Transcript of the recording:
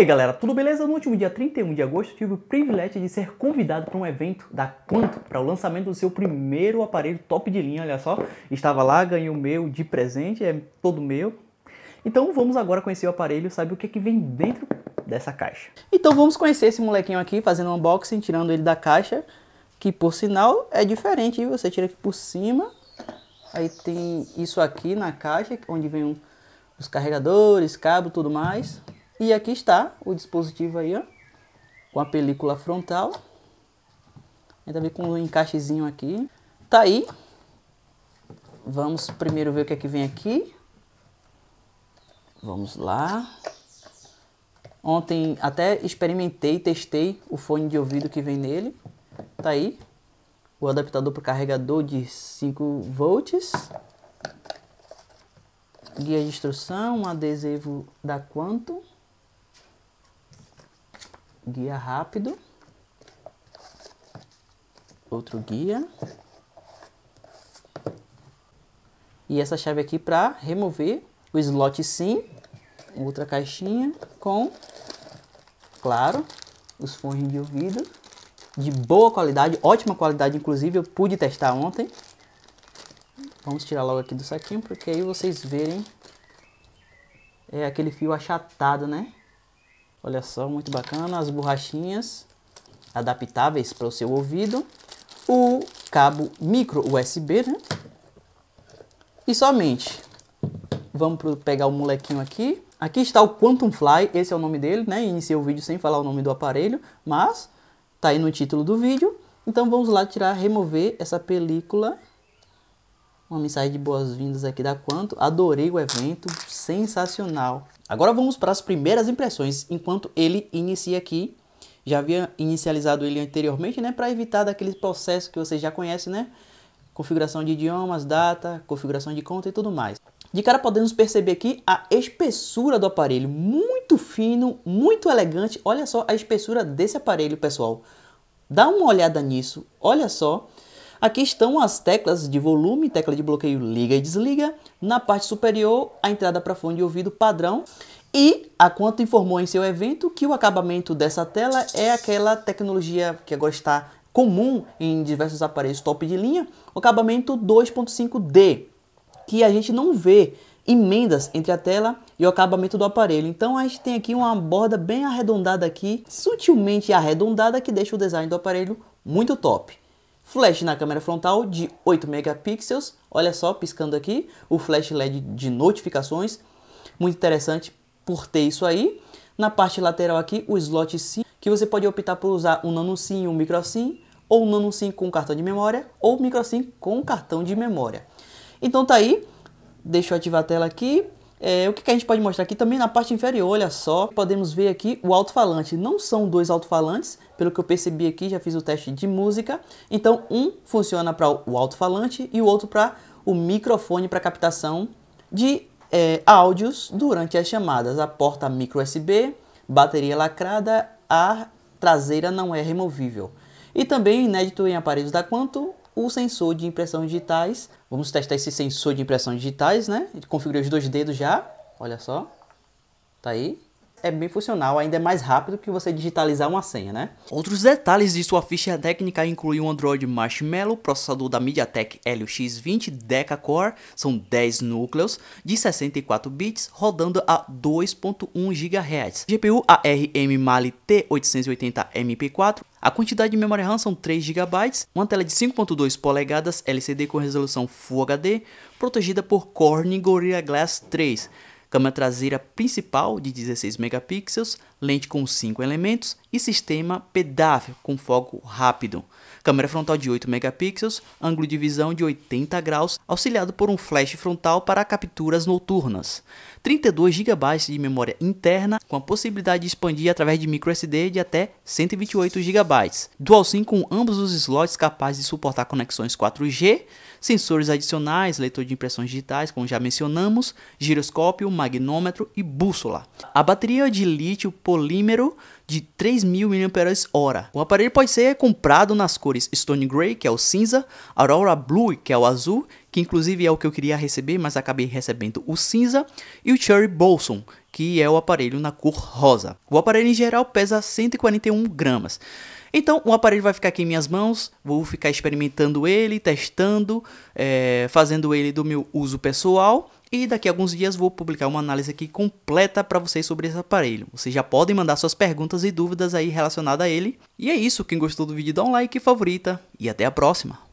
aí galera, tudo beleza? No último dia 31 de agosto tive o privilégio de ser convidado para um evento da Quanto para o lançamento do seu primeiro aparelho top de linha, olha só. Estava lá, ganhei o meu de presente, é todo meu. Então vamos agora conhecer o aparelho, sabe o que, é que vem dentro dessa caixa. Então vamos conhecer esse molequinho aqui fazendo um unboxing, tirando ele da caixa, que por sinal é diferente, você tira aqui por cima, aí tem isso aqui na caixa, onde vem um, os carregadores, cabo tudo mais. E aqui está o dispositivo aí, ó, com a película frontal. Ainda bem com um encaixezinho aqui. Tá aí. Vamos primeiro ver o que é que vem aqui. Vamos lá. Ontem até experimentei, testei o fone de ouvido que vem nele. Tá aí. O adaptador para carregador de 5 volts. Guia de instrução, um adesivo da Quantum guia rápido, outro guia e essa chave aqui para remover o slot sim, outra caixinha com, claro, os fones de ouvido de boa qualidade, ótima qualidade, inclusive eu pude testar ontem. Vamos tirar logo aqui do saquinho, porque aí vocês verem é aquele fio achatado, né? Olha só, muito bacana. As borrachinhas adaptáveis para o seu ouvido. O cabo micro USB, né? E somente, vamos pegar o molequinho aqui. Aqui está o Quantum Fly, esse é o nome dele, né? Iniciei o vídeo sem falar o nome do aparelho, mas tá aí no título do vídeo. Então vamos lá tirar, remover essa película uma mensagem de boas-vindas aqui da Quanto. Adorei o evento, sensacional. Agora vamos para as primeiras impressões, enquanto ele inicia aqui. Já havia inicializado ele anteriormente, né, para evitar daqueles processos que você já conhece, né? Configuração de idiomas, data, configuração de conta e tudo mais. De cara podemos perceber aqui a espessura do aparelho, muito fino, muito elegante. Olha só a espessura desse aparelho, pessoal. Dá uma olhada nisso, olha só. Aqui estão as teclas de volume, tecla de bloqueio liga e desliga. Na parte superior, a entrada para fone de ouvido padrão. E a Quanto informou em seu evento que o acabamento dessa tela é aquela tecnologia que agora está comum em diversos aparelhos top de linha, o acabamento 2.5D, que a gente não vê emendas entre a tela e o acabamento do aparelho. Então a gente tem aqui uma borda bem arredondada aqui, sutilmente arredondada, que deixa o design do aparelho muito top. Flash na câmera frontal de 8 megapixels, olha só, piscando aqui, o flash LED de notificações, muito interessante por ter isso aí. Na parte lateral aqui, o slot SIM, que você pode optar por usar um nano SIM e um micro SIM, ou um nano SIM com cartão de memória, ou micro SIM com cartão de memória. Então tá aí, deixa eu ativar a tela aqui, é, o que, que, a gente pode mostrar aqui também na parte inferior, olha só, podemos ver aqui o alto-falante. Não são dois alto-falantes, pelo que eu percebi aqui, já fiz o teste de música. Então um funciona para o alto-falante e o outro para o microfone para captação de é, áudios durante as chamadas. A porta micro USB, bateria lacrada, a traseira não é removível. E também inédito em aparelhos da Quanto, o sensor de impressão digitais. Vamos testar esse sensor de impressão digitais, né? Configurei os dois dedos já, olha só. Tá aí é bem funcional, ainda é mais rápido que você digitalizar uma senha, né? Outros detalhes de sua ficha técnica incluem o Android Marshmallow, processador da MediaTek Helio X20 Deca Core, são 10 núcleos de 64 bits, rodando a 2.1 GHz. GPU ARM Mali T880 MP4, a quantidade de memória RAM são 3 GB, uma tela de 5.2 polegadas LCD com resolução Full HD, protegida por Corning Gorilla Glass 3 câmera traseira principal de 16 megapixels, lente com 5 elementos e sistema pedável com foco rápido. Câmera frontal de 8 megapixels, ângulo de visão de 80 graus, auxiliado por um flash frontal para capturas noturnas. 32 GB de memória interna, com a possibilidade de expandir através de microSD de até 128 GB. Dual SIM com ambos os slots capazes de suportar conexões 4G, sensores adicionais, leitor de impressões digitais, como já mencionamos, giroscópio, magnômetro e bússola. A bateria de lítio polímero de 3.000 mAh. O aparelho pode ser comprado nas cores Stone Grey, que é o cinza, Aurora Blue, que é o azul, que inclusive é o que eu queria receber, mas acabei recebendo o cinza, e o Cherry Blossom, que é o aparelho na cor rosa. O aparelho em geral pesa 141 gramas. Então o aparelho vai ficar aqui em minhas mãos, vou ficar experimentando ele, testando, é, fazendo ele do meu uso pessoal e daqui a alguns dias vou publicar uma análise aqui completa para vocês sobre esse aparelho. Vocês já podem mandar suas perguntas e dúvidas aí relacionadas a ele. E é isso, quem gostou do vídeo dá um like, favorita e até a próxima!